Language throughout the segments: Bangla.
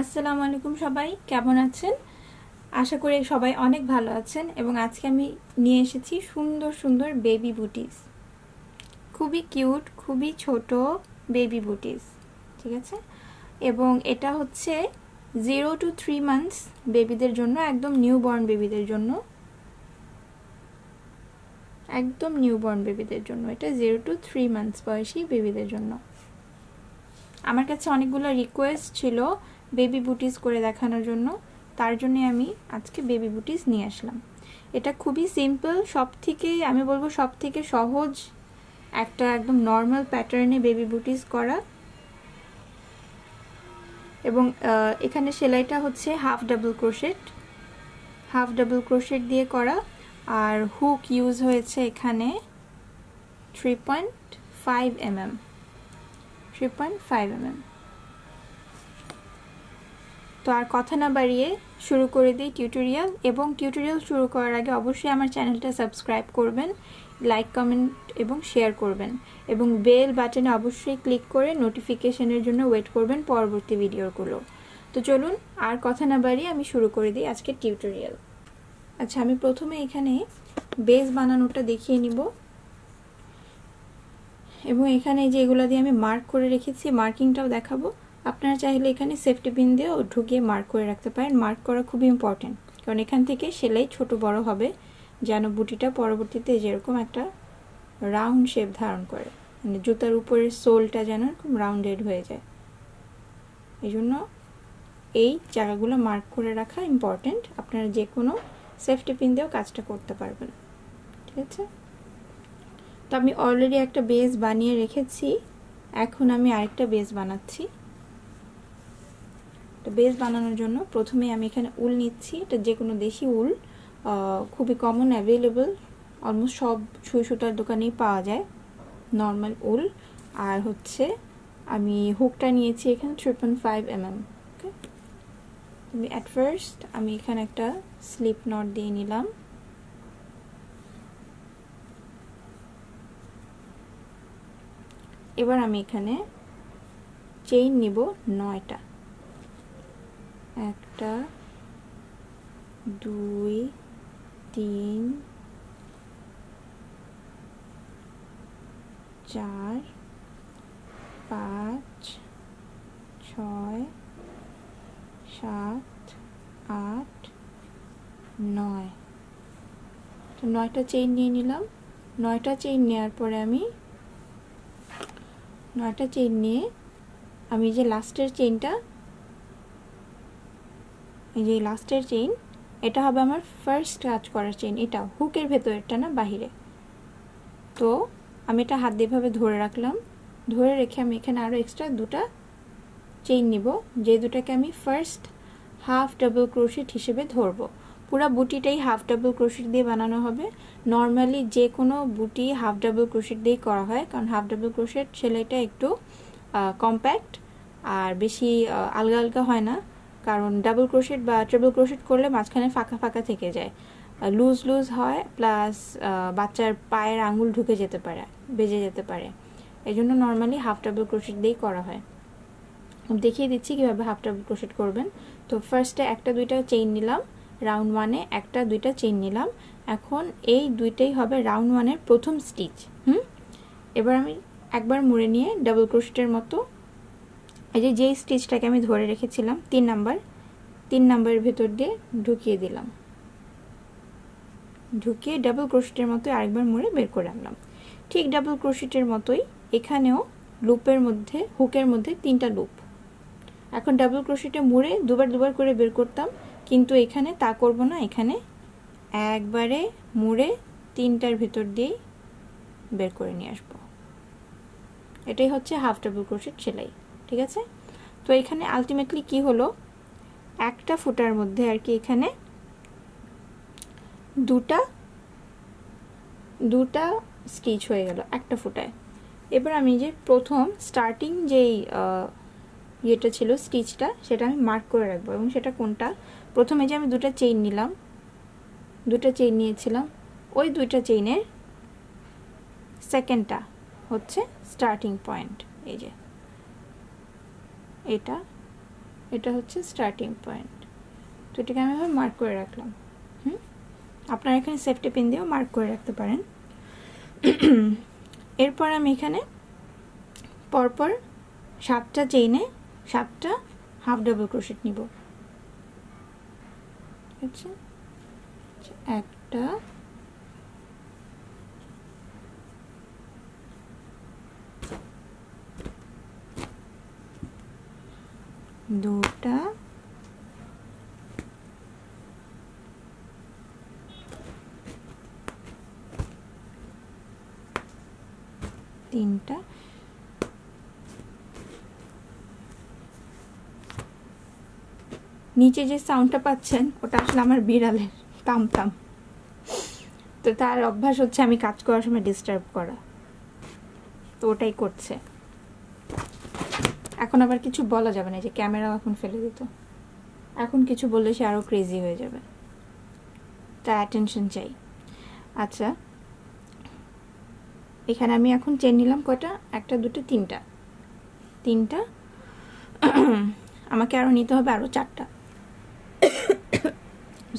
আসসালামু আলাইকুম সবাই কেমন আছেন আশা করি সবাই অনেক ভালো আছেন এবং আজকে আমি নিয়ে এসেছি সুন্দর সুন্দর বেবি বুটিস খুবই কিউট খুবই ছোট বেবি বুটিস ঠিক আছে এবং এটা হচ্ছে জিরো টু থ্রি মান্থস বেবিদের জন্য একদম নিউবর্ন বেবিদের জন্য একদম নিউবর্ন বেবিদের জন্য এটা জিরো টু থ্রি মান্থস বয়সী বেবিদের জন্য আমার কাছে অনেকগুলো রিকোয়েস্ট ছিল বেবি বুটিস করে দেখানোর জন্য তার জন্য আমি আজকে বেবি বুটিস নিয়ে আসলাম এটা খুবই সিম্পল সব থেকে আমি বলবো সব থেকে সহজ একটা একদম নর্মাল প্যাটার্নে বেবি বুটিস করা এবং এখানে সেলাইটা হচ্ছে half double crochet half double crochet দিয়ে করা আর হুক ইউজ হয়েছে এখানে three point five m m three point five mm তো আর কথা না বাড়িয়ে শুরু করে দিই টিউটোরিয়াল এবং টিউটোরিয়াল শুরু করার আগে অবশ্যই আমার চ্যানেলটা সাবস্ক্রাইব করবেন লাইক কমেন্ট এবং শেয়ার করবেন এবং বেল বাটনে অবশ্যই ক্লিক করে নোটিফিকেশনের জন্য ওয়েট করবেন পরবর্তী ভিডিওগুলো তো চলুন আর কথা না বাড়িয়ে আমি শুরু করে দিই আজকের টিউটোরিয়াল আচ্ছা আমি প্রথমে এখানে বেস বানানোটা দেখিয়ে নিব এবং এখানে যে এগুলো দিয়ে আমি মার্ক করে রেখেছি মার্কিংটাও দেখাবো আপনারা চাইলে এখানে সেফটি পিন দিয়েও ঢুকিয়ে মার্ক করে রাখতে পারেন মার্ক করা খুব ইম্পর্টেন্ট কারণ এখান থেকে সেলাই ছোট বড় হবে যেন বুটিটা পরবর্তীতে যেরকম একটা রাউন্ড শেপ ধারণ করে মানে জুতার উপরের সোলটা যেন এরকম রাউন্ডেড হয়ে যায় এই জন্য এই জায়গাগুলো মার্ক করে রাখা ইম্পর্টেন্ট আপনারা যে কোনো সেফটি পিন দিয়েও কাজটা করতে পারবেন ঠিক আছে তো আমি অলরেডি একটা বেস বানিয়ে রেখেছি এখন আমি আরেকটা বেস বানাচ্ছি তো বেস বানানোর জন্য প্রথমে আমি এখানে উল নিচ্ছি এটা যে কোনো দেশি উল খুবই কমন অ্যাভেলেবল অলমোস্ট সব সুই সুতার দোকানেই পাওয়া যায় নর্মাল উল আর হচ্ছে আমি হুকটা নিয়েছি এখানে three point five mm okay আমি অ্যাট ফার্স্ট আমি এখানে একটা স্লিপ নট দিয়ে নিলাম এবার আমি এখানে চেইন নিব নয়টা একটা দুই তিন চার পাঁচ ছয় সাত আট নয় তো নয়টা চেইন নিয়ে নিলাম নয়টা চেইন নেওয়ার পরে আমি নয়টা চেইন নিয়ে আমি যে লাস্টের চেইনটা এই যে লাস্টের চেইন এটা হবে আমার ফার্স্ট কাজ করার চেইন এটা হুকের ভেতরেরটা না বাহিরে তো আমি এটা হাত দিয়েভাবে ধরে রাখলাম ধরে রেখে আমি এখানে আরও এক্সট্রা দুটা চেইন নিব যে দুটাকে আমি ফার্স্ট হাফ ডাবল ক্রোশেট হিসেবে ধরব পুরো বুটিটাই হাফ ডাবল ক্রোশেট দিয়ে বানানো হবে নর্মালি যে কোনো বুটি হাফ ডাবল ক্রোশেট দিয়েই করা হয় কারণ হাফ ডাবল ক্রোশেট সেলাইটা একটু কম্প্যাক্ট আর বেশি আলগা আলগা হয় না কারণ ডাবল ক্রোশেট বা ট্রিপল ক্রোশেট করলে মাঝখানে ফাঁকা ফাঁকা থেকে যায় লুজ লুজ হয় প্লাস বাচ্চার পায়ের আঙুল ঢুকে যেতে পারে বেজে যেতে পারে এই জন্য নর্মালি হাফ ডাবল ক্রোশেট দিয়েই করা হয় দেখিয়ে দিচ্ছি কীভাবে হাফ ডাবল ক্রোশেট করবেন তো ফার্স্টে একটা দুইটা চেইন নিলাম রাউন্ড ওয়ানে একটা দুইটা চেইন নিলাম এখন এই দুইটাই হবে রাউন্ড ওয়ানের প্রথম স্টিচ হুম এবার আমি একবার মুড়ে নিয়ে ডাবল ক্রোশেটের মতো এই যে যেই স্টিচটাকে আমি ধরে রেখেছিলাম তিন নাম্বার তিন নাম্বারের ভেতর দিয়ে ঢুকিয়ে দিলাম ঢুকিয়ে ডাবল ক্রোশিটের মতো আরেকবার মুড়ে বের করে আনলাম ঠিক ডাবল ক্রোশিটের মতোই এখানেও লুপের মধ্যে হুকের মধ্যে তিনটা লুপ এখন ডাবল ক্রোশিটে মুড়ে দুবার দুবার করে বের করতাম কিন্তু এখানে তা করব না এখানে একবারে মুড়ে তিনটার ভেতর দিয়েই বের করে নিয়ে আসবো এটাই হচ্ছে হাফ ডাবল ক্রোশিট সেলাই ঠিক আছে তো এখানে আলটিমেটলি কি হলো একটা ফুটার মধ্যে আর কি এখানে দুটা দুটা স্টিচ হয়ে গেল একটা ফুটায় এবার আমি যে প্রথম স্টার্টিং যেই ইয়েটা ছিল স্টিচটা সেটা আমি মার্ক করে রাখবো এবং সেটা কোনটা প্রথমে যে আমি দুটা চেইন নিলাম দুটা চেইন নিয়েছিলাম ওই দুইটা চেইনের সেকেন্ডটা হচ্ছে স্টার্টিং পয়েন্ট এই যে এটা এটা হচ্ছে স্টার্টিং পয়েন্ট তো এটাকে আমি এভাবে মার্ক করে রাখলাম হুম আপনারা এখানে সেফটি পিন দিয়েও মার্ক করে রাখতে পারেন এরপর আমি এখানে পরপর সাতটা চেইনে সাতটা হাফ ডাবল ক্রোশেট নিব আচ্ছা একটা দুটা তিনটা নিচে যে সাউন্ডটা পাচ্ছেন ওটা আসলে আমার বিড়ালের তাম তাম তো তার অভ্যাস হচ্ছে আমি কাজ করার সময় ডিস্টার্ব করা তো ওটাই করছে এখন আবার কিছু বলা যাবে না যে ক্যামেরাও এখন ফেলে দিত এখন কিছু বললে সে আরও ক্রেজি হয়ে যাবে তা অ্যাটেনশন চাই আচ্ছা এখানে আমি এখন চেন নিলাম কয়টা একটা দুটো তিনটা তিনটা আমাকে আরও নিতে হবে আরও চারটা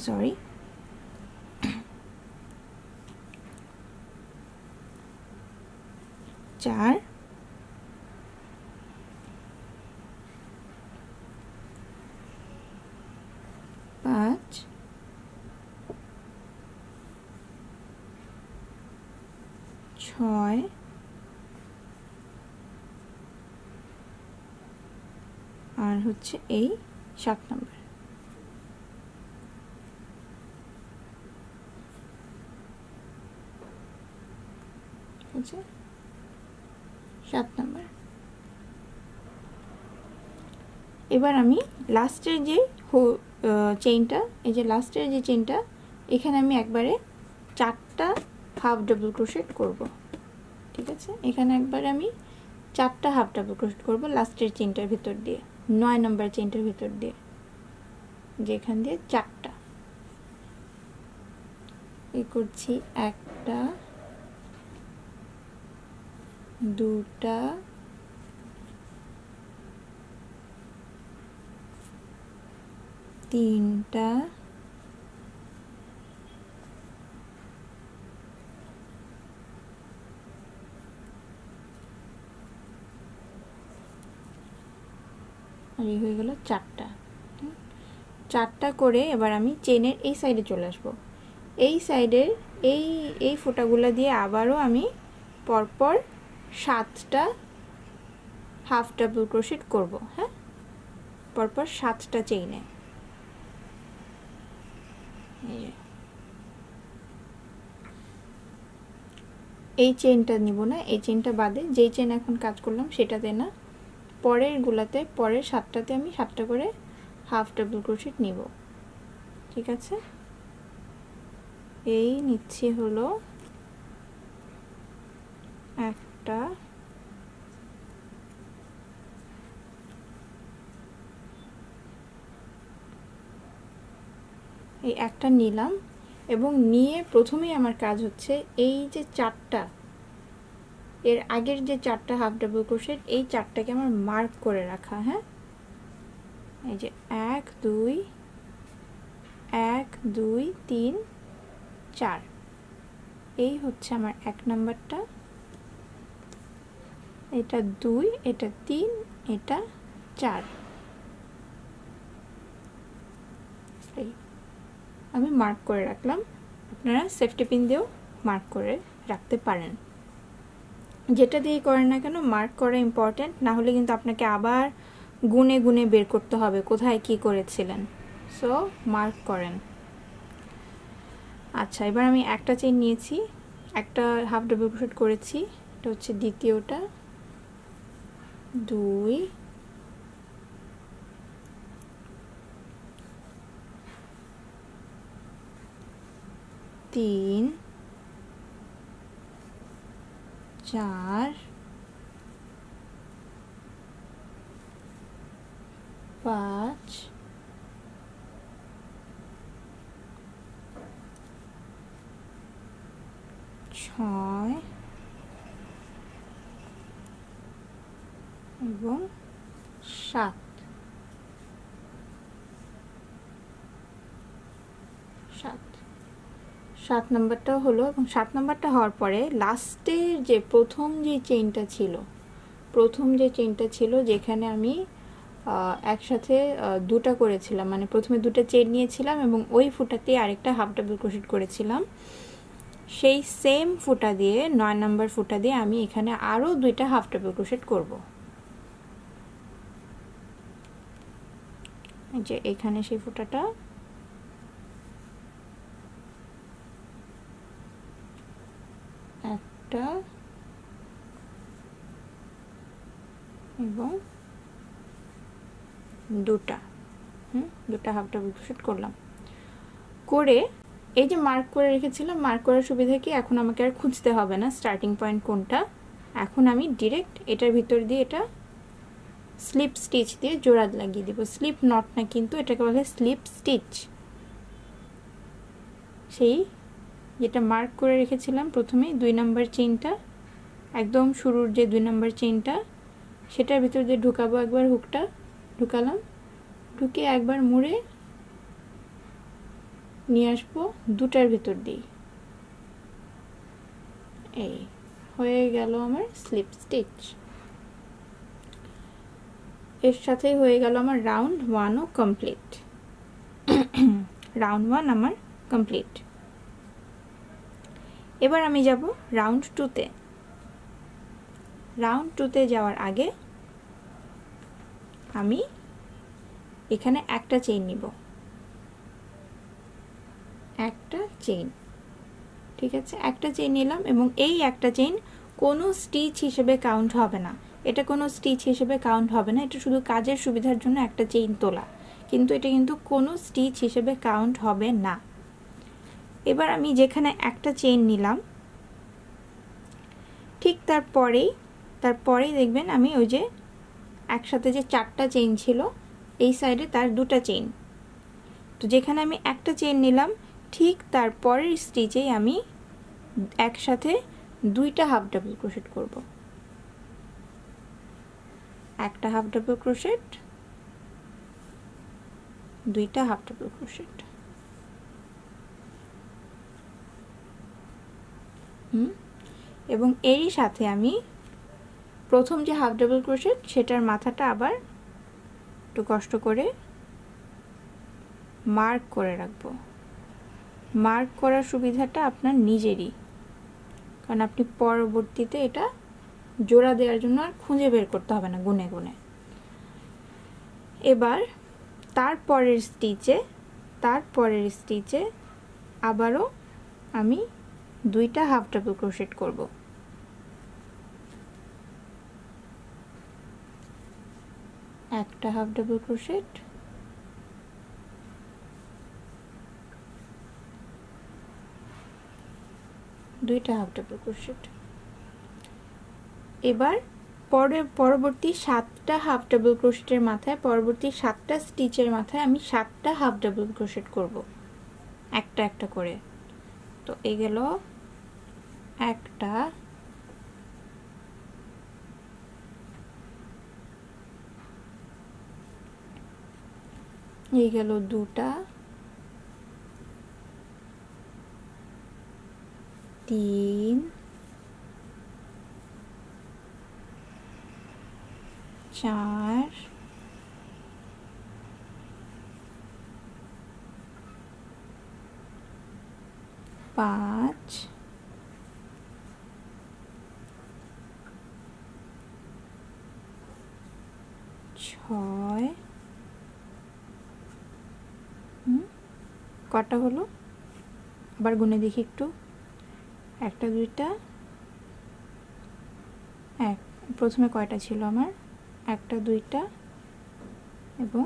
সরি চার হচ্ছে এই সাত নম্বর আচ্ছা, সাত নম্বর এবার আমি লাস্টের যে চেইনটা এই যে লাস্টের যে চেইনটা এখানে আমি একবারে চারটা হাফ ডাবল ক্রোশেট করব ঠিক আছে এখানে একবারে আমি চারটা হাফ ডাবল ক্রোশেট করব লাস্টের চেইনটার ভিতর দিয়ে নয় নম্বর চেনটার ভিতর দিয়ে যেখান দিয়ে চারটা এ করছি একটা দুটা তিনটা আর এই হয়ে গেল চারটা চারটা করে এবার আমি চেনের এই সাইডে চলে আসবো এই সাইডের এই এই ফোটাগুলো দিয়ে আবারও আমি পরপর সাতটা হাফ ডাবল ক্রোশিট করব হ্যাঁ পরপর সাতটা চেইনে এই চেনটা নিব না এই চেনটা বাদে যেই চেন এখন কাজ করলাম সেটাতে না পরের গুলাতে পরের সাতটাতে আমি সাতটা করে হাফ ডাবল ক্রোশিট নিব ঠিক আছে এই নিচ্ছে হলো একটা এই একটা নিলাম এবং নিয়ে প্রথমেই আমার কাজ হচ্ছে এই যে চারটা এর আগের যে চারটা হাফ ডাবল ক্রোশেট এই চারটাকে আমার মার্ক করে রাখা হ্যাঁ এই যে এক দুই এক দুই তিন চার এই হচ্ছে আমার এক নাম্বারটা এটা দুই এটা তিন এটা চার এই আমি মার্ক করে রাখলাম আপনারা সেফটি পিন দিয়েও মার্ক করে রাখতে পারেন যেটা দিয়ে করেন না কেন মার্ক করা ইম্পর্ট্যান্ট না হলে কিন্তু আপনাকে আবার গুনে গুনে বের করতে হবে কোথায় কি করেছিলেন সো মার্ক করেন আচ্ছা এবার আমি একটা চেন নিয়েছি একটা হাফ ডবল ক্রোশেট করেছি এটা হচ্ছে দ্বিতীয়টা দুই তিন चार पाँच छत সাত নাম্বারটা হলো এবং সাত নাম্বারটা হওয়ার পরে লাস্টের যে প্রথম যে চেইনটা ছিল প্রথম যে চেইনটা ছিল যেখানে আমি একসাথে দুটা করেছিলাম মানে প্রথমে দুটা চেন নিয়েছিলাম এবং ওই ফুটাতে আরেকটা হাফ ডাবল ক্রোশেট করেছিলাম সেই সেম ফুটা দিয়ে নয় নম্বর ফুটা দিয়ে আমি এখানে আরও দুইটা হাফ ডাবল ক্রোশেট করব যে এখানে সেই ফুটাটা একটা এবং দুটা হুম দুটা হাফটা বুকশুট করলাম করে এই যে মার্ক করে রেখেছিলাম মার্ক করার সুবিধা কি এখন আমাকে আর খুঁজতে হবে না স্টার্টিং পয়েন্ট কোনটা এখন আমি ডিরেক্ট এটার ভিতর দিয়ে এটা স্লিপ স্টিচ দিয়ে জোড়াত লাগিয়ে দেবো স্লিপ নট না কিন্তু এটাকে বলে স্লিপ স্টিচ সেই যেটা মার্ক করে রেখেছিলাম প্রথমেই দুই নাম্বার চেইনটা একদম শুরুর যে দুই নাম্বার চেইনটা সেটার ভিতর দিয়ে ঢুকাবো একবার হুকটা ঢুকালাম ঢুকে একবার মুড়ে নিয়ে আসবো দুটার ভিতর দিয়ে এই হয়ে গেল আমার স্লিপ স্টিচ এর সাথে হয়ে গেল আমার রাউন্ড ওয়ানও কমপ্লিট রাউন্ড ওয়ান আমার কমপ্লিট এবার আমি যাব রাউন্ড টুতে রাউন্ড টুতে যাওয়ার আগে আমি এখানে একটা চেইন নিব একটা চেইন ঠিক আছে একটা চেইন নিলাম এবং এই একটা চেইন কোনো স্টিচ হিসেবে কাউন্ট হবে না এটা কোনো স্টিচ হিসেবে কাউন্ট হবে না এটা শুধু কাজের সুবিধার জন্য একটা চেইন তোলা কিন্তু এটা কিন্তু কোনো স্টিচ হিসেবে কাউন্ট হবে না এবার আমি যেখানে একটা চেন নিলাম ঠিক তারপরেই তারপরেই দেখবেন আমি ওই যে একসাথে যে চারটা চেন ছিল এই সাইডে তার দুটা চেন তো যেখানে আমি একটা চেন নিলাম ঠিক তারপরের স্টিচেই আমি একসাথে দুইটা হাফ ডাবল ক্রোশেট করব একটা হাফ ডাবল ক্রোশেট দুইটা হাফ ডাবল ক্রোশেট হুম এবং এরই সাথে আমি প্রথম যে হাফ ডাবল ক্রোশেট সেটার মাথাটা আবার একটু কষ্ট করে মার্ক করে রাখবো মার্ক করার সুবিধাটা আপনার নিজেরই কারণ আপনি পরবর্তীতে এটা জোড়া দেওয়ার জন্য আর খুঁজে বের করতে হবে না গুনে গুনে এবার তার পরের স্টিচে তার পরের স্টিচে আবারও আমি দুইটা হাফ ডাবল ক্রোশেট করব একটা হাফ ডাবল ক্রোশেট দুইটা হাফ ডাবল ক্রোশেট এবার পরে পরবর্তী সাতটা হাফ ডাবল ক্রোশেটের মাথায় পরবর্তী সাতটা স্টিচের মাথায় আমি সাতটা হাফ ডাবল ক্রোশেট করব একটা একটা করে তো এ গেল একটা এই গেল দুটা তিন চার पाँच হয় কটা হলো আবার গুনে দেখি একটু একটা দুইটা এক প্রথমে কয়টা ছিল আমার একটা দুইটা এবং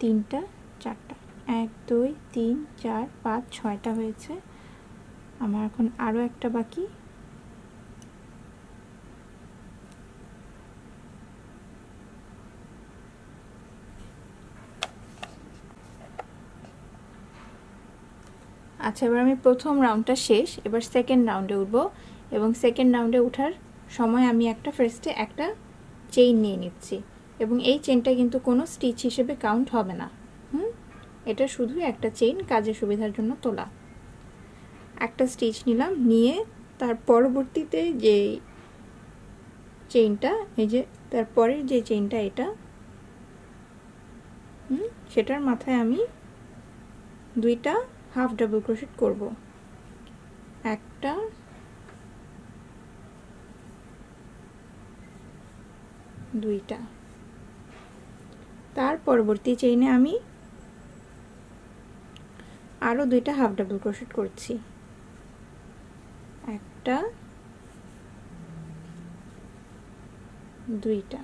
তিনটা চারটা এক দুই তিন চার পাঁচ ছয়টা হয়েছে আমার এখন আরও একটা বাকি আচ্ছা এবার আমি প্রথম রাউন্ডটা শেষ এবার সেকেন্ড রাউন্ডে উঠবো এবং সেকেন্ড রাউন্ডে উঠার সময় আমি একটা ফার্স্টে একটা চেইন নিয়ে নিচ্ছি এবং এই চেনটা কিন্তু কোনো স্টিচ হিসেবে কাউন্ট হবে না হুম এটা শুধু একটা চেইন কাজের সুবিধার জন্য তোলা একটা স্টিচ নিলাম নিয়ে তার পরবর্তীতে যে চেইনটা এই যে তারপরের যে চেইনটা এটা হুম সেটার মাথায় আমি দুইটা হাফ ডাবল ক্রোশেট করব একটা দুইটা তার পরবর্তী চেইনে আমি আরও দুইটা হাফ ডাবল ক্রোশেট করছি একটা দুইটা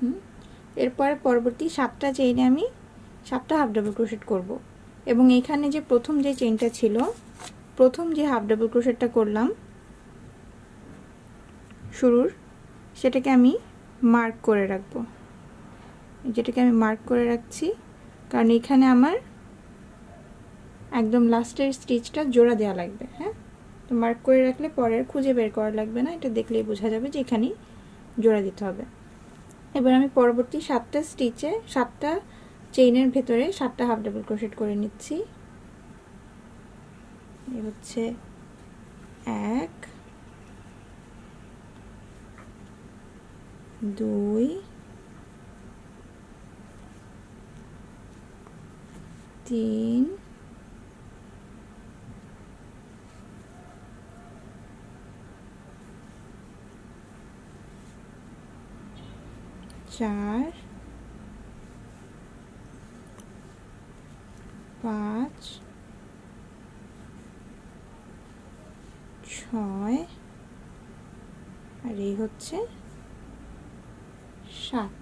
হুম এরপর পরবর্তী সাতটা চেইনে আমি সাতটা হাফ ডাবল ক্রোশেট করবো এবং এখানে যে প্রথম যে চেনটা ছিল প্রথম যে হাফ ডাবল ক্রোশেটটা করলাম শুরুর সেটাকে আমি মার্ক করে রাখব যেটাকে আমি মার্ক করে রাখছি কারণ এখানে আমার একদম লাস্টের স্টিচটা জোড়া দেওয়া লাগবে হ্যাঁ তো মার্ক করে রাখলে পরের খুঁজে বের করা লাগবে না এটা দেখলেই বোঝা যাবে যে এখানেই জোড়া দিতে হবে এবার আমি পরবর্তী সাতটা স্টিচে সাতটা চেইনের ভেতরে সাতটা হাফ ডাবল ক্রোশেট করে নিচ্ছি হচ্ছে এক দুই তিন চার পাঁচ ছয় আর এই হচ্ছে সাত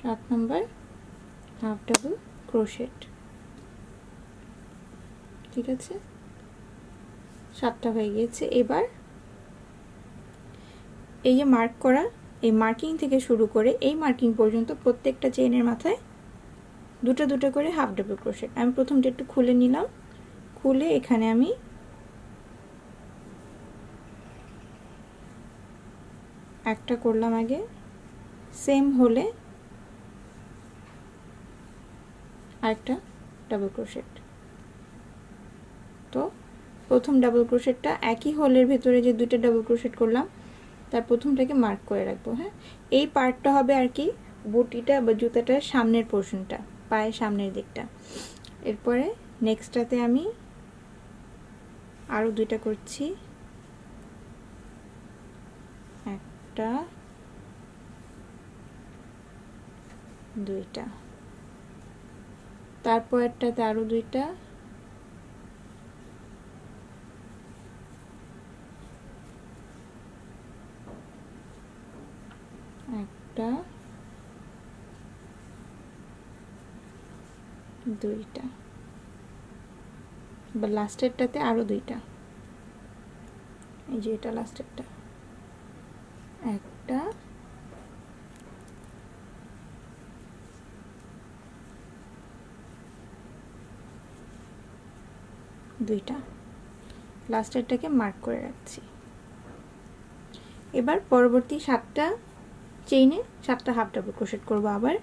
সাত নম্বর হাফ ডাবল ক্রোশেট ঠিক আছে সাতটা হয়ে গিয়েছে এবার এই যে মার্ক করা এই মার্কিং থেকে শুরু করে এই মার্কিং পর্যন্ত প্রত্যেকটা চেনের মাথায় দুটো দুটো করে হাফ ডাবল ক্রোশেট আমি প্রথমটা একটু খুলে নিলাম খুলে এখানে আমি একটা করলাম আগে সেম হলে আরেকটা ডাবল ক্রোশেট তো প্রথম ডাবল ক্রোশেটটা একই হোলের ভেতরে যে দুটো ডাবল ক্রোশেট করলাম তার প্রথমটাকে মার্ক করে রাখবো হ্যাঁ এই পার্টটা হবে আর কি বুটিটা বা জুতাটার সামনের পোর্শনটা পায়ের সামনের দিকটা এরপরে নেক্সটটাতে আমি আরও দুইটা করছি একটা দুইটা তারপরেরটাতে আরও দুইটা একটা দুইটা বা লাস্টেরটাতে আরও দুইটা এই যে এটা লাস্টেরটা একটা দুইটা লাস্টেরটাকে মার্ক করে রাখছি এবার পরবর্তী সাতটা চেইনে সাতটা হাফ ডাবল ক্রোশেট করবো আবার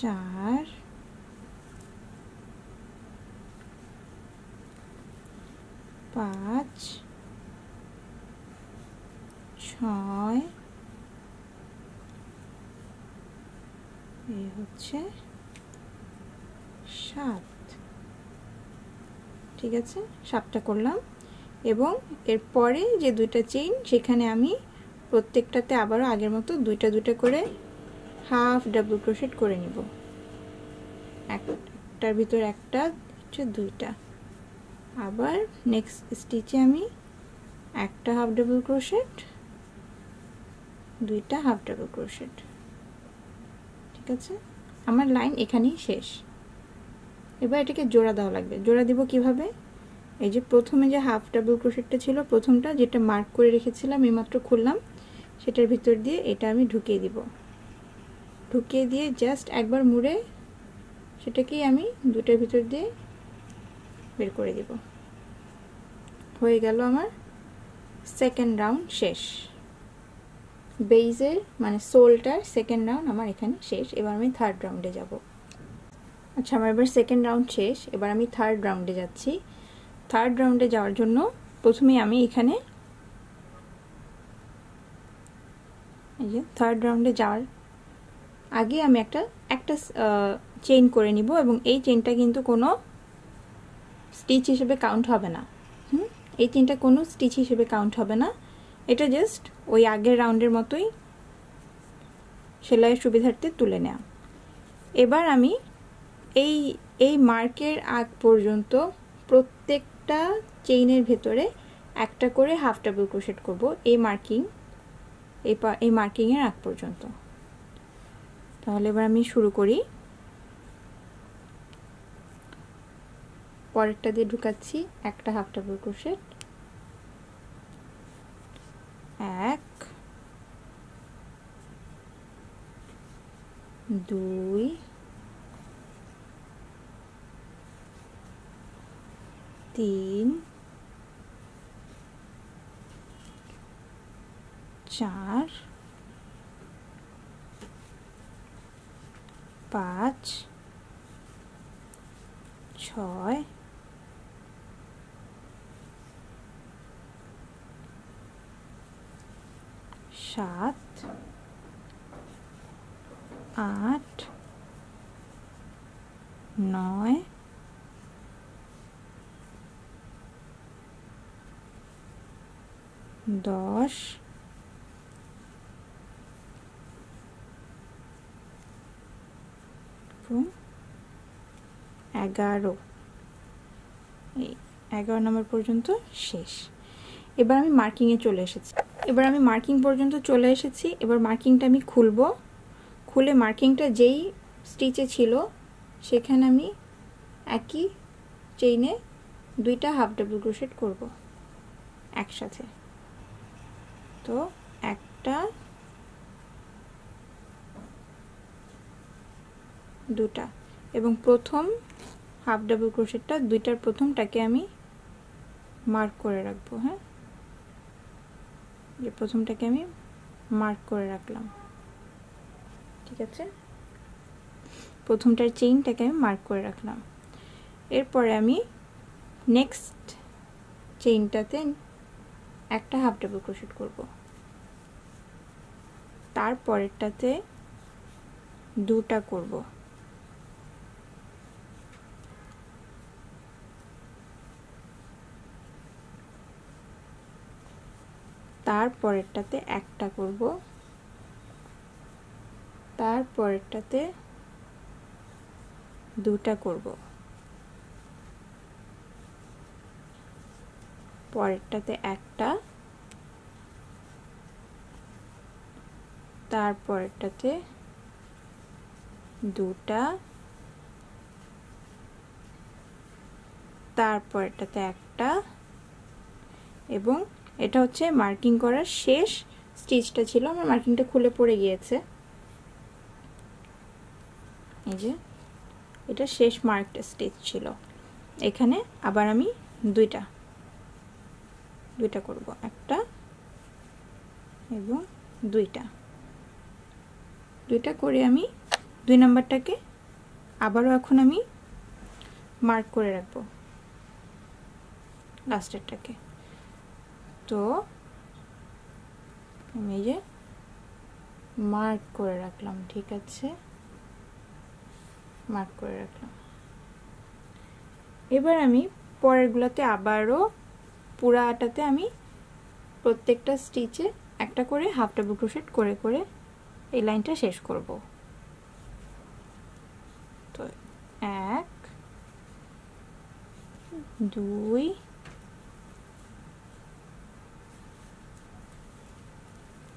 চার পাঁচ ছয় এই হচ্ছে সাত ঠিক আছে সাতটা করলাম এবং এরপরে যে দুইটা চেইন সেখানে আমি প্রত্যেকটাতে আবারও আগের মতো দুইটা দুইটা করে হাফ ডাবল ক্রোশেট করে নিব একটার ভিতর একটা হচ্ছে দুইটা আবার নেক্সট স্টিচে আমি একটা হাফ ডাবল ক্রোশেট দুইটা হাফ ডাবল ক্রোশেট ঠিক আছে আমার লাইন এখানেই শেষ এবার এটাকে জোড়া দেওয়া লাগবে জোড়া দিব কিভাবে এই যে প্রথমে যে হাফ ডাবল ক্রোশেটটা ছিল প্রথমটা যেটা মার্ক করে রেখেছিলাম এইমাত্র খুললাম সেটার ভিতর দিয়ে এটা আমি ঢুকিয়ে দিব ঢুকিয়ে দিয়ে জাস্ট একবার মুড়ে সেটাকেই আমি দুটোর ভিতর দিয়ে বের করে দেব হয়ে গেল আমার সেকেন্ড রাউন্ড শেষ বেইজের মানে সোলটার সেকেন্ড রাউন্ড আমার এখানে শেষ এবার আমি থার্ড রাউন্ডে যাব আচ্ছা আমার এবার সেকেন্ড রাউন্ড শেষ এবার আমি থার্ড রাউন্ডে যাচ্ছি থার্ড রাউন্ডে যাওয়ার জন্য প্রথমে আমি এখানে এই যে থার্ড রাউন্ডে যাওয়ার আগে আমি একটা একটা চেইন করে নিব এবং এই চেইনটা কিন্তু কোনো স্টিচ হিসেবে কাউন্ট হবে না হুম এই চেইনটা কোনো স্টিচ হিসেবে কাউন্ট হবে না এটা জাস্ট ওই আগের রাউন্ডের মতোই সেলাইয়ের সুবিধার্থে তুলে নেওয়া এবার আমি এই এই মার্কের আগ পর্যন্ত প্রত্যেকটা চেইনের ভেতরে একটা করে হাফ ডাবল ক্রোশেট করব এই মার্কিং এই মার্কিংয়ের আগ পর্যন্ত তাহলে এবার আমি শুরু করি পরেরটা দিয়ে ঢুকাচ্ছি একটা হাফ ডাবল ক্রোশেট এক দুই তিন চার পাঁচ ছয় সাত আট নয় দশ এবং এগারো এই এগারো নম্বর পর্যন্ত শেষ এবার আমি মার্কিংয়ে চলে এসেছি এবার আমি মার্কিং পর্যন্ত চলে এসেছি এবার মার্কিংটা আমি খুলব খুলে মার্কিংটা যেই স্টিচে ছিল সেখানে আমি একই চেইনে দুইটা হাফ ডাবল ক্রোশেট করব একসাথে তো একটা দুটা এবং প্রথম হাফ ডাবল ক্রোশেটটা দুইটার প্রথমটাকে আমি মার্ক করে রাখবো হ্যাঁ যে প্রথমটাকে আমি মার্ক করে রাখলাম ঠিক আছে প্রথমটার চেইনটাকে আমি মার্ক করে রাখলাম এরপরে আমি নেক্সট চেইনটাতে একটা হাফ ডাবল ক্রোশেট করব তারপরেরটাতে দুটা করবো তারপরেরটাতে একটা করব তারপরেরটাতে দুটা করব পরেরটাতে একটা তারপরেরটাতে দুটা তারপরেরটাতে একটা এবং এটা হচ্ছে মার্কিং করার শেষ স্টিচটা ছিল আমার মার্কিংটা খুলে পড়ে গিয়েছে এই যে এটা শেষ মার্কড স্টিচ ছিল এখানে আবার আমি দুইটা দুইটা করব একটা এবং দুইটা দুইটা করে আমি দুই নাম্বারটাকে আবারও এখন আমি মার্ক করে রাখবো লাস্টেরটাকে তো আমি এই যে মার্ক করে রাখলাম ঠিক আছে মার্ক করে রাখলাম এবার আমি পরেরগুলোতে আবারও পুরা আটাতে আমি প্রত্যেকটা স্টিচে একটা করে হাফ ডাবল ক্রোশেট করে করে এই লাইনটা শেষ করব তো এক দুই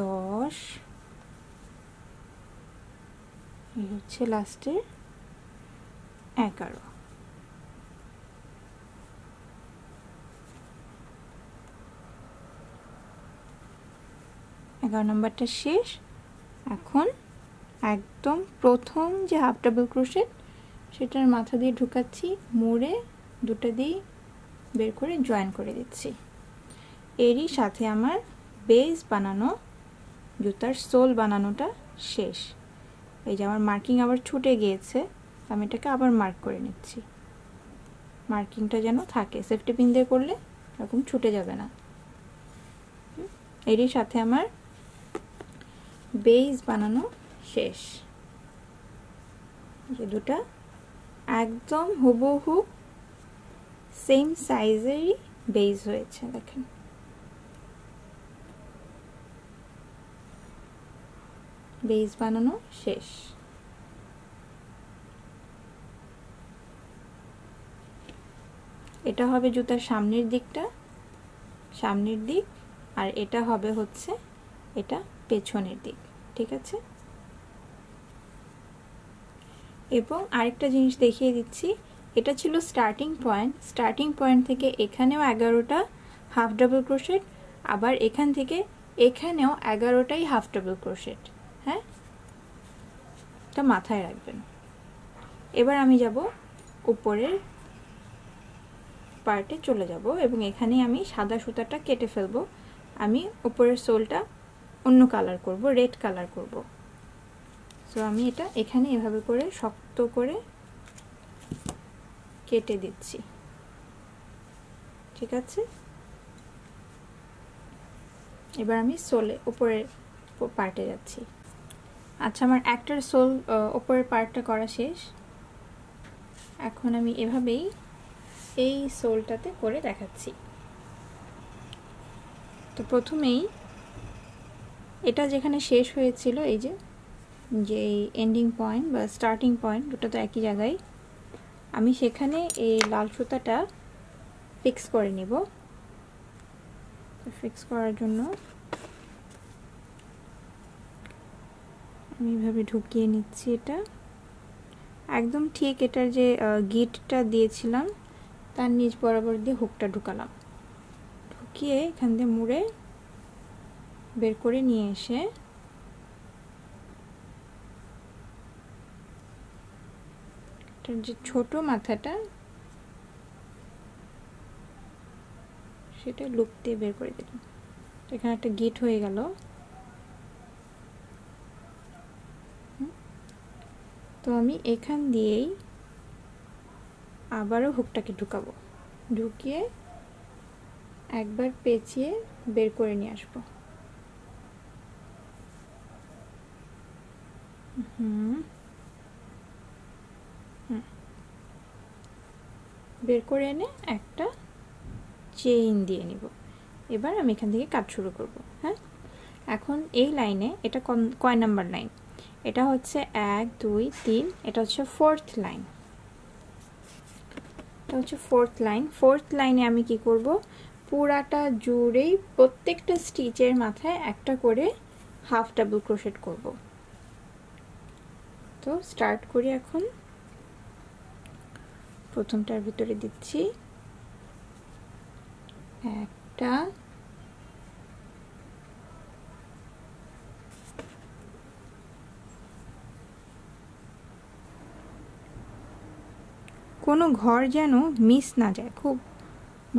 দশ এই হচ্ছে লাস্টের এগারো এগারো নম্বরটা শেষ এখন একদম প্রথম যে হাফ ডাবল ক্রোশেট সেটার মাথা দিয়ে ঢুকাচ্ছি মুড়ে দুটো দিয়ে বের করে জয়েন করে দিচ্ছি এরই সাথে আমার বেস বানানো জুতার সোল বানানোটা শেষ এই যে আমার মার্কিং আবার ছুটে গিয়েছে আমি এটাকে আবার মার্ক করে নিচ্ছি মার্কিংটা যেন থাকে সেফটি পিন দিয়ে করলে এরকম ছুটে যাবে না এরই সাথে আমার বেইজ বানানো শেষ যে দুটা একদম হুবহু সেম সাইজেরই বেইজ হয়েছে দেখেন বেস বানানো শেষ এটা হবে জুতার সামনের দিকটা সামনের দিক আর এটা হবে হচ্ছে এটা পেছনের দিক ঠিক আছে এবং আরেকটা জিনিস দেখিয়ে দিচ্ছি এটা ছিল স্টার্টিং পয়েন্ট স্টার্টিং পয়েন্ট থেকে এখানেও এগারোটা হাফ ডাবল ক্রোশেট আবার এখান থেকে এখানেও এগারোটাই হাফ ডাবল ক্রোশেট একটা মাথায় রাখবেন এবার আমি যাব উপরের পার্টে চলে যাব এবং এখানে আমি সাদা সুতাটা কেটে ফেলব আমি উপরের সোলটা অন্য কালার করব রেড কালার করব সো আমি এটা এখানে এভাবে করে শক্ত করে কেটে দিচ্ছি ঠিক আছে এবার আমি সোলে উপরের পার্টে যাচ্ছি আচ্ছা আমার একটার সোল ওপরের পার্টটা করা শেষ এখন আমি এভাবেই এই সোলটাতে করে দেখাচ্ছি তো প্রথমেই এটা যেখানে শেষ হয়েছিল এই যে যে এন্ডিং পয়েন্ট বা স্টার্টিং পয়েন্ট দুটো তো একই জায়গায় আমি সেখানে এই লাল সুতাটা ফিক্স করে নেব ফিক্স করার জন্য আমি এভাবে ঢুকিয়ে নিচ্ছি এটা একদম ঠিক এটার যে গিটটা দিয়েছিলাম তার নিচ বরাবর দিয়ে হুকটা ঢুকালাম ঢুকিয়ে এখান দিয়ে মুড়ে বের করে নিয়ে এসে এটার যে ছোট মাথাটা সেটা লুপ দিয়ে বের করে দিলাম এখানে একটা গিট হয়ে গেল তো আমি এখান দিয়েই আবারও হুকটাকে ঢুকাবো ঢুকিয়ে একবার পেঁচিয়ে বের করে নিয়ে আসবো হুম বের করে এনে একটা চেইন দিয়ে নিব এবার আমি এখান থেকে কাজ শুরু করব হ্যাঁ এখন এই লাইনে এটা কয় নাম্বার লাইন এটা হচ্ছে এক দুই তিন এটা হচ্ছে ফোর্থ লাইন এটা হচ্ছে ফোর্থ লাইন ফোর্থ লাইনে আমি কি করব পুরাটা জুড়েই প্রত্যেকটা স্টিচের মাথায় একটা করে হাফ ডাবল ক্রোশেট করব তো স্টার্ট করি এখন প্রথমটার ভিতরে দিচ্ছি একটা কোনো ঘর যেন মিস না যায় খুব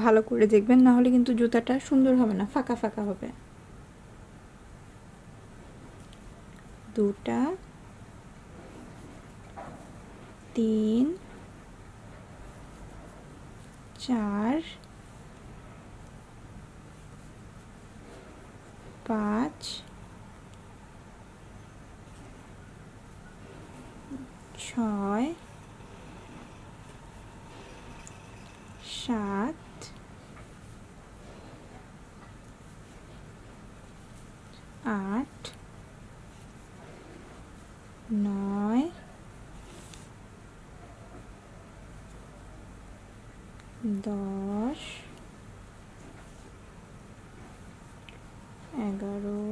ভালো করে দেখবেন না হলে কিন্তু জুতাটা সুন্দর হবে না ফাঁকা ফাঁকা হবে দুটা তিন চার পাঁচ ছয় সাত আট নয় দশ এগারো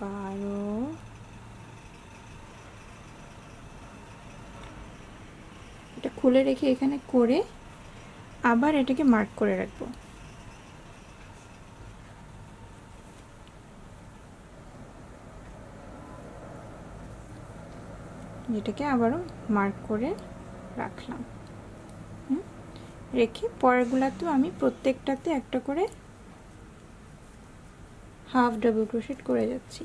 বারো খুলে রেখে এখানে করে আবার এটাকে মার্ক করে রাখবো এটাকে আবারও মার্ক করে রাখলাম রেখে পরেরগুলাতেও আমি প্রত্যেকটাতে একটা করে হাফ ডাবল ক্রোশেট করে যাচ্ছি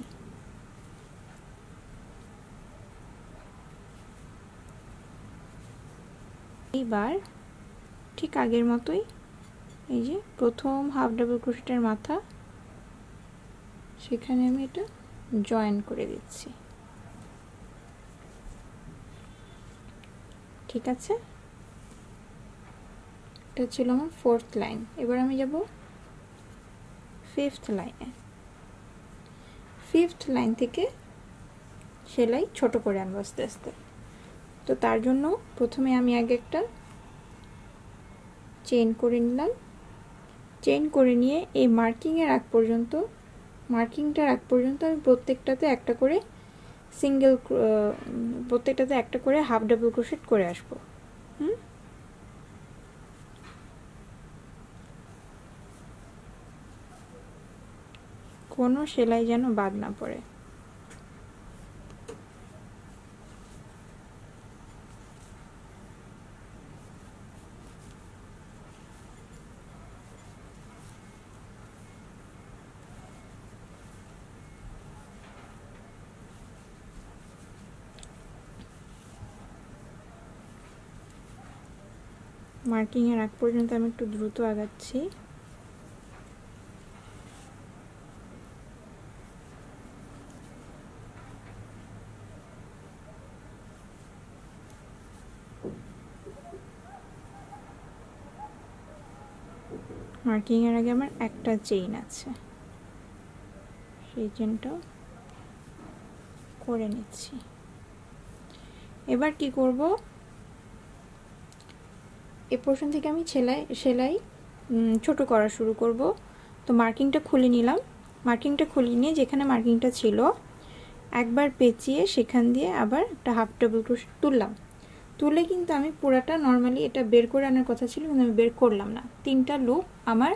এইবার ঠিক আগের মতোই এই যে প্রথম হাফ ডাবল ক্রোশেটের মাথা সেখানে আমি এটা জয়েন করে দিচ্ছি ঠিক আছে এটা ছিল আমার ফোর্থ লাইন এবার আমি যাব ফিফথ লাইনে ফিফথ লাইন থেকে সেলাই ছোট করে আনবো আস্তে আস্তে তো তার জন্য প্রথমে আমি আগে একটা চেন করে নিলাম চেন করে নিয়ে এই মার্কিংয়ের আগ পর্যন্ত মার্কিংটার আগ পর্যন্ত আমি প্রত্যেকটাতে একটা করে সিঙ্গেল প্রত্যেকটাতে একটা করে হাফ ডাবল ক্রোশেট করে আসবো হুম কোনো সেলাই যেন বাদ না পড়ে মার্কিংয়ের আগ পর্যন্ত আমি একটু দ্রুত আগাচ্ছি মার্কিংয়ের আগে আমার একটা চেইন আছে সেই চেনটাও করে নিচ্ছি এবার কি করবো এ পোর্শন থেকে আমি সেলাই সেলাই ছোট করা শুরু করব তো মার্কিংটা খুলে নিলাম মার্কিংটা খুলে নিয়ে যেখানে মার্কিংটা ছিল একবার পেঁচিয়ে সেখান দিয়ে আবার একটা হাফ ডাবল ক্রোশ তুললাম তুলে কিন্তু আমি পুরাটা নর্মালি এটা বের করে আনার কথা ছিল কিন্তু আমি বের করলাম না তিনটা লুপ আমার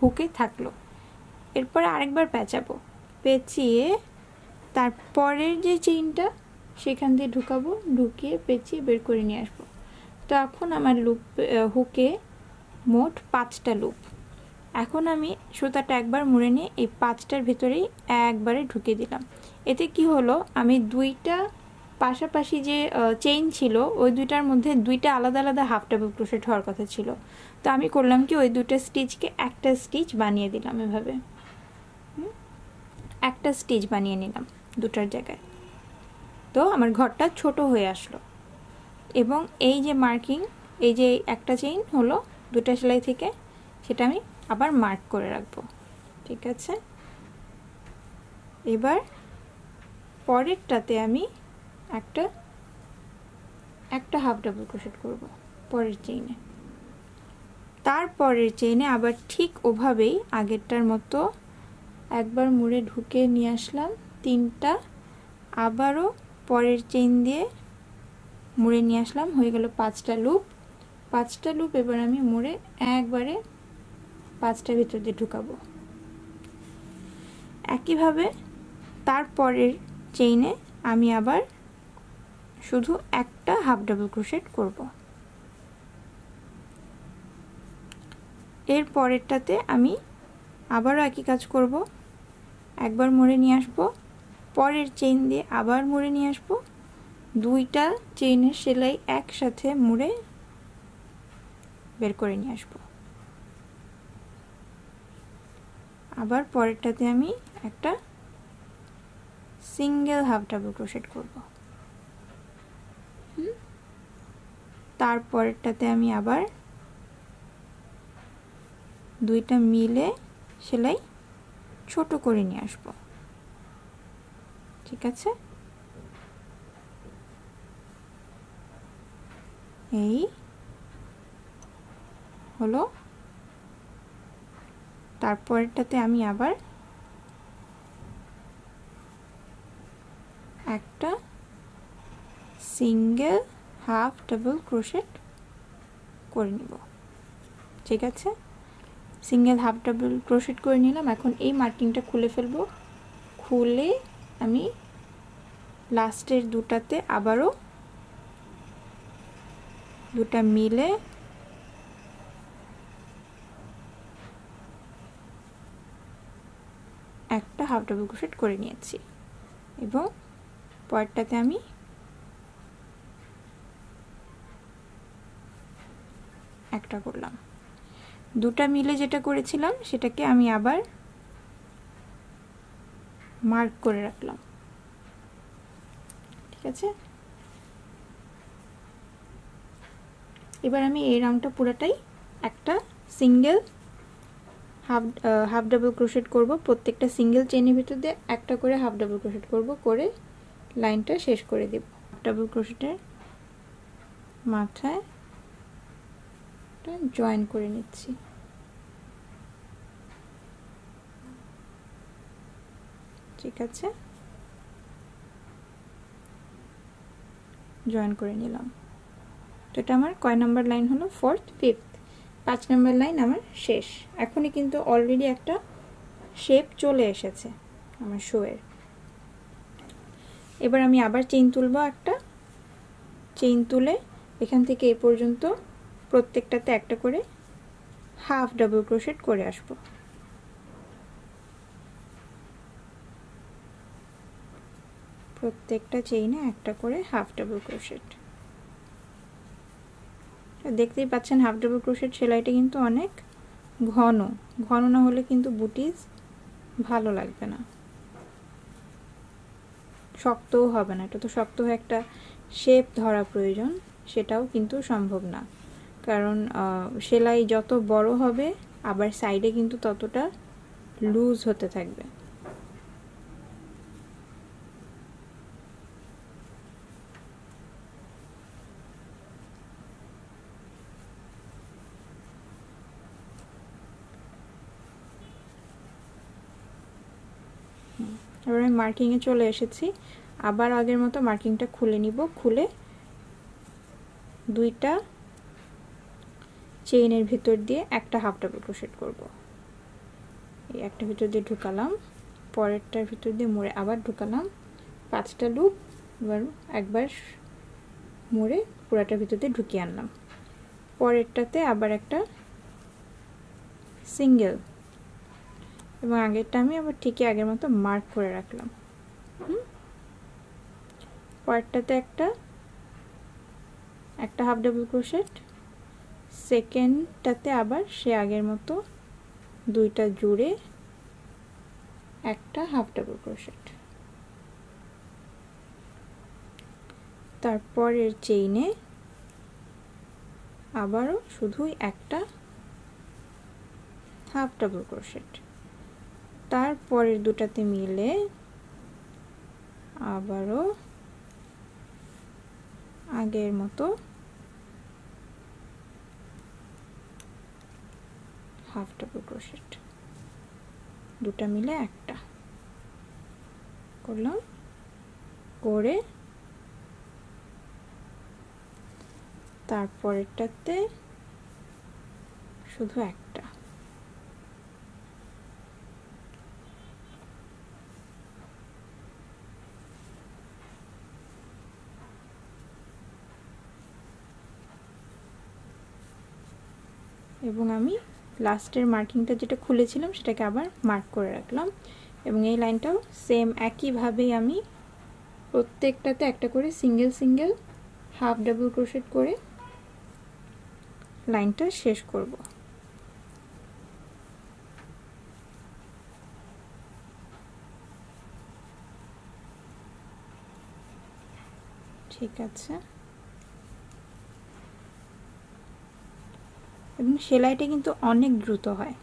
হুকে থাকলো এরপরে আরেকবার পেঁচাবো পেঁচিয়ে তারপরের যে চেইনটা সেখান দিয়ে ঢুকাবো ঢুকিয়ে পেঁচিয়ে বের করে নিয়ে আসবো তো এখন আমার লুপ হুকে মোট পাঁচটা লুপ এখন আমি সুতাটা একবার মুড়ে নিয়ে এই পাঁচটার ভিতরেই একবারে ঢুকে দিলাম এতে কি হলো আমি দুইটা পাশাপাশি যে চেইন ছিল ওই দুইটার মধ্যে দুইটা আলাদা আলাদা হাফ ডাবল ক্রোশেট হওয়ার কথা ছিল তো আমি করলাম কি ওই দুইটা স্টিচকে একটা স্টিচ বানিয়ে দিলাম এভাবে একটা স্টিচ বানিয়ে নিলাম দুটার জায়গায় তো আমার ঘরটা ছোট হয়ে আসলো এবং এই যে মার্কিং এই যে একটা চেইন হলো দুটা সেলাই থেকে সেটা আমি আবার মার্ক করে রাখবো ঠিক আছে এবার পরেরটাতে আমি একটা একটা হাফ ডাবল ক্রোশেট করব পরের চেইনে তারপরের চেইনে আবার ঠিক ওভাবেই আগেরটার মতো একবার মুড়ে ঢুকে নিয়ে আসলাম তিনটা আবারও পরের চেইন দিয়ে মুড়ে নিয়ে আসলাম হয়ে গেল পাঁচটা লুপ পাঁচটা লুপ এবার আমি মুড়ে একবারে পাঁচটা ভিতর দিয়ে ঢুকাবো একইভাবে তারপরের চেইনে আমি আবার শুধু একটা হাফ ডাবল ক্রোশেট করব এর পরেরটাতে আমি আবারও একই কাজ করব একবার মুড়ে নিয়ে আসবো পরের চেইন দিয়ে আবার মুড়ে নিয়ে আসবো দুইটা চেইনের সেলাই একসাথে মুড়ে বের করে নিয়ে আসবো আবার পরেরটাতে আমি একটা সিঙ্গেল হাফ ডাবল ক্রোশেট করব তারপরেরটাতে আমি আবার দুইটা মিলে সেলাই ছোট করে নিয়ে আসব ঠিক আছে এই হলো তারপরেরটাতে আমি আবার একটা সিঙ্গেল হাফ ডাবল ক্রোশেট করে নিব ঠিক আছে সিঙ্গেল হাফ ডাবল ক্রোশেট করে নিলাম এখন এই মার্কিংটা খুলে ফেলবো খুলে আমি লাস্টের দুটাতে আবারও দুটা মিলে একটা হাফ ডাবল ক্রোশেট করে নিয়েছি এবং পরেরটাতে আমি একটা করলাম দুটা মিলে যেটা করেছিলাম সেটাকে আমি আবার মার্ক করে রাখলাম ঠিক আছে এবার আমি এই রাউন্ডটা পুরাটাই একটা single half half double crochet করব প্রত্যেকটা সিঙ্গেল চেনের ভিতর দিয়ে একটা করে হাফ ডাবল ক্রোশেট করব করে লাইনটা শেষ করে দেব ডাবল ক্রোশেটের মাথায় জয়েন করে নিচ্ছি ঠিক আছে জয়েন করে নিলাম তো এটা আমার কয় নাম্বার লাইন হলো ফোর্থ ফিফথ পাঁচ নাম্বার লাইন আমার শেষ এখনই কিন্তু অলরেডি একটা শেপ চলে এসেছে আমার শোয়ের এবার আমি আবার চেইন তুলব একটা চেইন তুলে এখান থেকে এই পর্যন্ত প্রত্যেকটাতে একটা করে হাফ ডাবল ক্রোশেট করে আসব প্রত্যেকটা চেইনে একটা করে হাফ ডাবল ক্রোশেট দেখতেই পাচ্ছেন হাফ ডাবল ক্রোশের সেলাইটা কিন্তু অনেক ঘন ঘন না হলে কিন্তু বুটিস ভালো লাগবে না শক্তও হবে না এটা তো শক্ত হয়ে একটা শেপ ধরা প্রয়োজন সেটাও কিন্তু সম্ভব না কারণ সেলাই যত বড় হবে আবার সাইডে কিন্তু ততটা লুজ হতে থাকবে এবার আমি মার্কিংয়ে চলে এসেছি আবার আগের মতো মার্কিংটা খুলে নিব খুলে দুইটা চেইনের ভিতর দিয়ে একটা হাফ ডাবল ক্রোশেট করব এই একটা ভিতর দিয়ে ঢুকালাম পরেরটার ভিতর দিয়ে মোড়ে আবার ঢুকালাম পাঁচটা লুপ এবার একবার মোড়ে পুরাটার ভিতর দিয়ে ঢুকিয়ে আনলাম পরেরটাতে আবার একটা সিঙ্গেল এবং আগেরটা আমি আবার ঠিকই আগের মতো মার্ক করে রাখলাম পরেরটাতে একটা একটা হাফ ডাবল ক্রোশেট সেকেন্ডটাতে আবার সে আগের মতো দুইটা জুড়ে একটা হাফ ডাবল ক্রোশেট তারপরের চেইনে আবারও শুধুই একটা হাফ ডাবল ক্রোশেট তারপরের দুটাতে মিলে আবারও আগের মতো হাফ ডাবল ক্রোশেট দুটা মিলে একটা করলাম করে তারপরেরটাতে শুধু এক এবং আমি লাস্টের মার্কিংটা যেটা খুলেছিলাম সেটাকে আবার মার্ক করে রাখলাম এবং এই লাইনটাও সেম একইভাবেই আমি প্রত্যেকটাতে একটা করে single single half double crochet করে লাইনটা শেষ করব ঠিক আছে এবং সেলাইটা কিন্তু অনেক দ্রুত হয়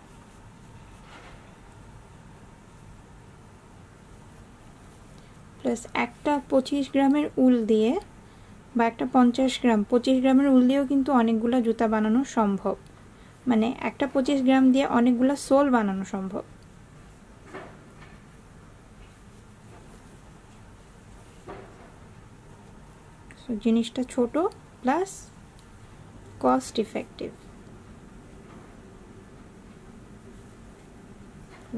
প্লাস একটা পঁচিশ গ্রামের উল দিয়ে বা একটা পঞ্চাশ গ্রাম পঁচিশ গ্রামের উল দিয়েও কিন্তু অনেকগুলো জুতা বানানো সম্ভব মানে একটা পঁচিশ গ্রাম দিয়ে অনেকগুলো সোল বানানো সম্ভব জিনিসটা ছোট প্লাস কস্ট ইফেক্টিভ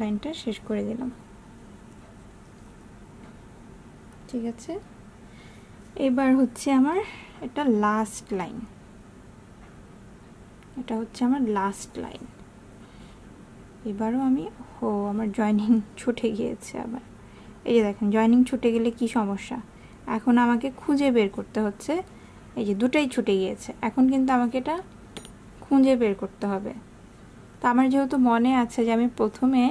লাইনটা শেষ করে দিলাম ঠিক আছে এবার হচ্ছে আমার এটা লাস্ট লাইন এটা হচ্ছে আমার লাস্ট লাইন এবারও আমি ও আমার জয়নিং ছুটে গিয়েছে আবার এই যে দেখেন জয়নিং ছুটে গেলে কি সমস্যা এখন আমাকে খুঁজে বের করতে হচ্ছে এই যে দুটাই ছুটে গিয়েছে এখন কিন্তু আমাকে এটা খুঁজে বের করতে হবে তো আমার যেহেতু মনে আছে যে আমি প্রথমে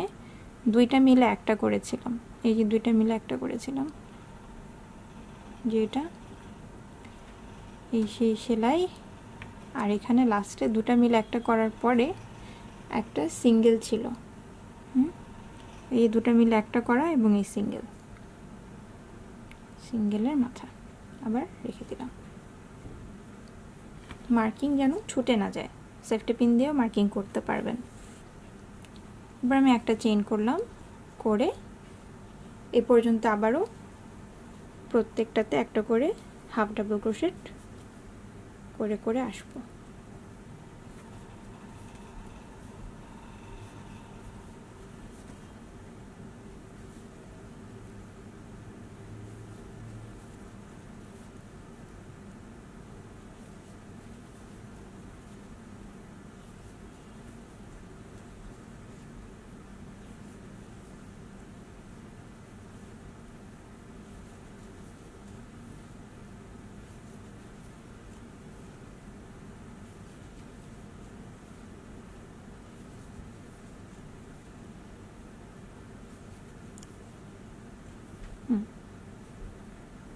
দুইটা মিলে একটা করেছিলাম এই যে দুইটা মিলে একটা করেছিলাম যে এটা এই সেই সেলাই আর এখানে লাস্টে দুটা মিলে একটা করার পরে একটা সিঙ্গেল ছিল এই দুটা মিলে একটা করা এবং এই সিঙ্গেল সিঙ্গেলের মাথা আবার রেখে দিলাম মার্কিং যেন ছুটে না যায় সেফটি পিন দিয়েও মার্কিং করতে পারবেন এবার আমি একটা চেইন করলাম করে এ পর্যন্ত আবারও প্রত্যেকটাতে একটা করে হাফ ডাবল ক্রোশেট করে করে আসবো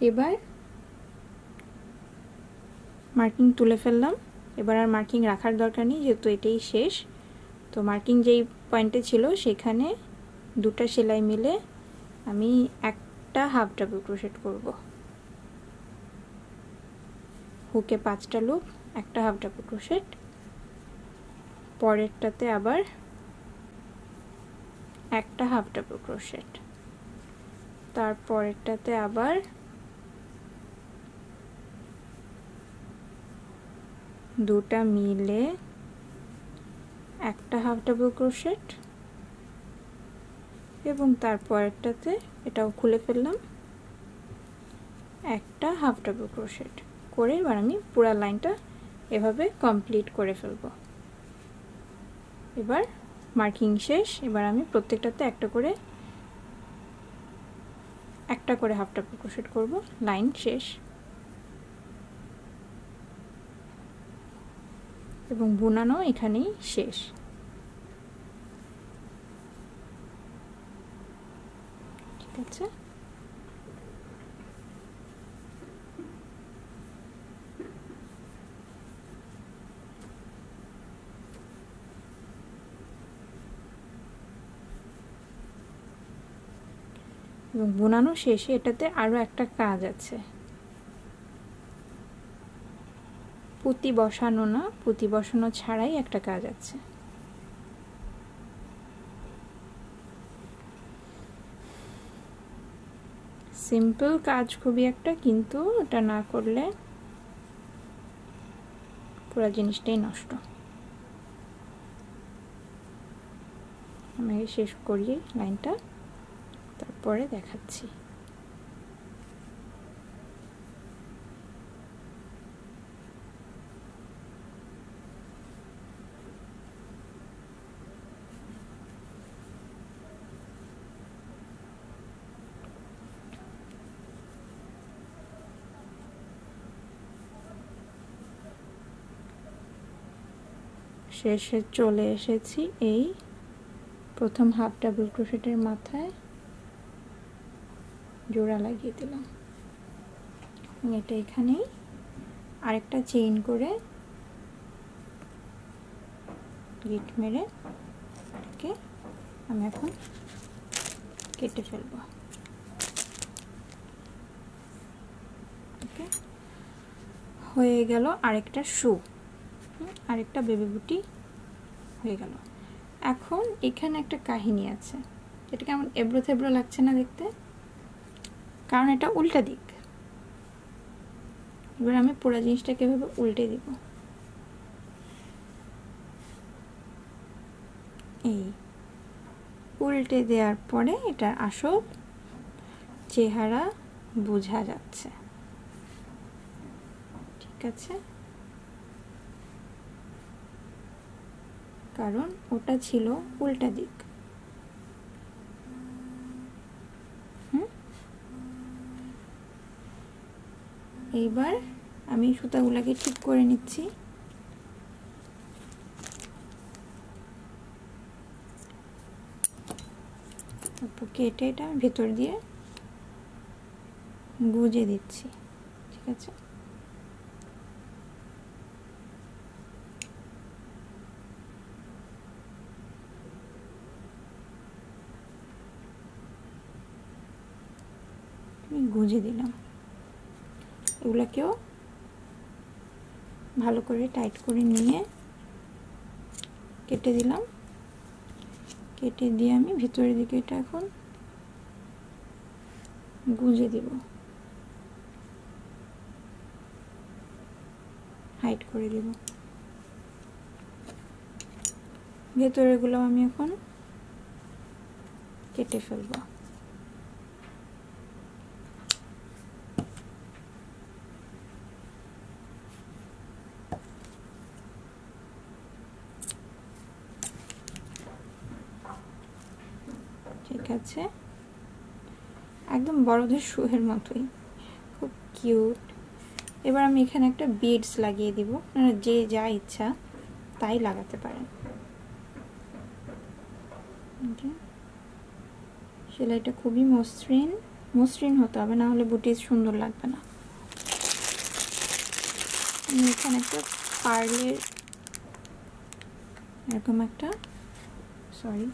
এবার মার্কিং তুলে ফেললাম এবার আর মার্কিং রাখার দরকার নেই যেহেতু এটাই শেষ তো মার্কিং যেই পয়েন্টে ছিল সেখানে দুটা সেলাই মিলে আমি একটা হাফ ডাবল ক্রোশেট করব হুকে পাঁচটা লুপ একটা হাফ ডাবল ক্রোশেট পরেরটাতে আবার একটা হাফ ডাবল ক্রোশেট তারপরেরটাতে আবার দুটা মিলে একটা হাফ ডাবল ক্রোশেট এবং তারপরেরটাতে এটাও খুলে ফেললাম একটা হাফ ডাবল ক্রোশেট করে এবার আমি পুরো লাইনটা এভাবে কমপ্লিট করে ফেলব এবার মার্কিং শেষ এবার আমি প্রত্যেকটাতে একটা করে একটা করে হাফ ডাবল ক্রোশেট করব লাইন শেষ এবং বোনানো এখানেই শেষ ঠিক আছে এবং বোনানো শেষে এটাতে আরও একটা কাজ আছে পুঁতি বসানো না পুঁতি বসানো ছাড়াই একটা কাজ আছে সিম্পল কাজ খুবই একটা কিন্তু ওটা না করলে পুরো জিনিসটাই নষ্ট আমি শেষ করি লাইনটা তারপরে দেখাচ্ছি শেষে চলে এসেছি এই প্রথম হাফ ডাবল ক্রোশেটের মাথায় জোড়া লাগিয়ে দিলাম এটা এখানেই আরেকটা চেইন করে গিট মেরে ওকে আমি এখন কেটে ফেলব হয়ে গেল আরেকটা শু আরেকটা বেবি বুটি হয়ে গেল এখন এখানে একটা কাহিনী আছে এটা কেমন এবড়ো থেবড়ো লাগছে না দেখতে কারণ এটা উল্টা দিক এবার আমি পুরো জিনিসটাকে এভাবে উল্টে দিব এই উল্টে দেওয়ার পরে এটার আসল চেহারা বোঝা যাচ্ছে ঠিক আছে কারণ ওটা ছিল উল্টা দিক এইবার আমি সুতাগুলাকে ঠিক করে নিচ্ছি কেটে এটা ভেতর দিয়ে গুজে দিচ্ছি ঠিক আছে বুঝে দিলাম এগুলাকেও ভালো করে টাইট করে নিয়ে কেটে দিলাম কেটে দিয়ে আমি ভিতরের দিকে এটা এখন গুঁজে দিব হাইট করে দিব ভেতরেগুলো আমি এখন কেটে ফেলবো বড়দের শুয়ের মতোই খুব কিউট এবার আমি এখানে একটা বিডস লাগিয়ে দিব আপনারা যে যা ইচ্ছা তাই লাগাতে পারেন সেলাইটা খুবই মসৃণ মসৃণ হতে হবে না হলে বুটি সুন্দর লাগবে না আমি এখানে একটা পার্লের এরকম একটা সরি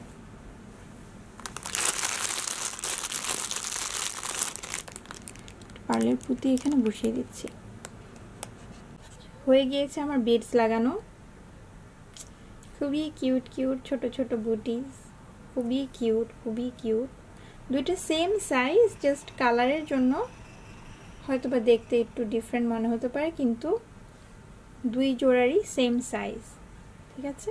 পার্লের পুঁতি এখানে বসিয়ে দিচ্ছি হয়ে গিয়েছে আমার বেডস লাগানো খুবই কিউট কিউট ছোট ছোট বুটিস খুবই কিউট খুবই কিউট দুইটা সেম সাইজ জাস্ট কালারের জন্য হয়তো বা দেখতে একটু ডিফারেন্ট মনে হতে পারে কিন্তু দুই জোড়ারই সেম সাইজ ঠিক আছে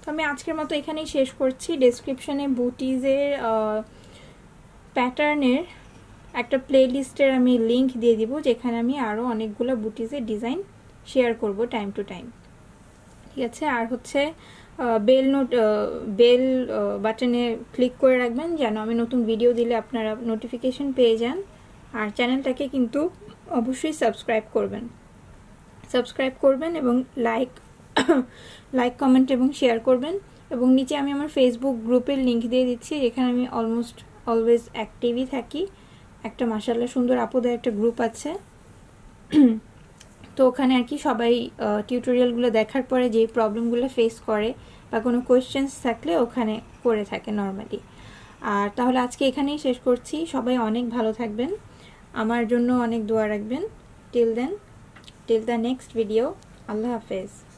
তো আমি আজকের মতো এখানেই শেষ করছি ডেসক্রিপশানে বুটিজের প্যাটার্নের একটা প্লেলিস্টের আমি লিংক দিয়ে দিব যেখানে আমি আরও অনেকগুলো বুটিজের ডিজাইন শেয়ার করব টাইম টু টাইম ঠিক আছে আর হচ্ছে বেল নোট বেল বাটনে ক্লিক করে রাখবেন যেন আমি নতুন ভিডিও দিলে আপনারা নোটিফিকেশন পেয়ে যান আর চ্যানেলটাকে কিন্তু অবশ্যই সাবস্ক্রাইব করবেন সাবস্ক্রাইব করবেন এবং লাইক লাইক কমেন্ট এবং শেয়ার করবেন এবং নিচে আমি আমার ফেসবুক গ্রুপের লিঙ্ক দিয়ে দিচ্ছি যেখানে আমি অলমোস্ট অলওয়েজ অ্যাক্টিভই থাকি একটা মাসাল্লাহ সুন্দর আপুদের একটা গ্রুপ আছে তো ওখানে আর কি সবাই টিউটোরিয়ালগুলো দেখার পরে যে প্রবলেমগুলো ফেস করে বা কোনো কোয়েশ্চেন্স থাকলে ওখানে করে থাকে নর্মালি আর তাহলে আজকে এখানেই শেষ করছি সবাই অনেক ভালো থাকবেন আমার জন্য অনেক দোয়া রাখবেন till then till the next video আল্লাহ হাফেজ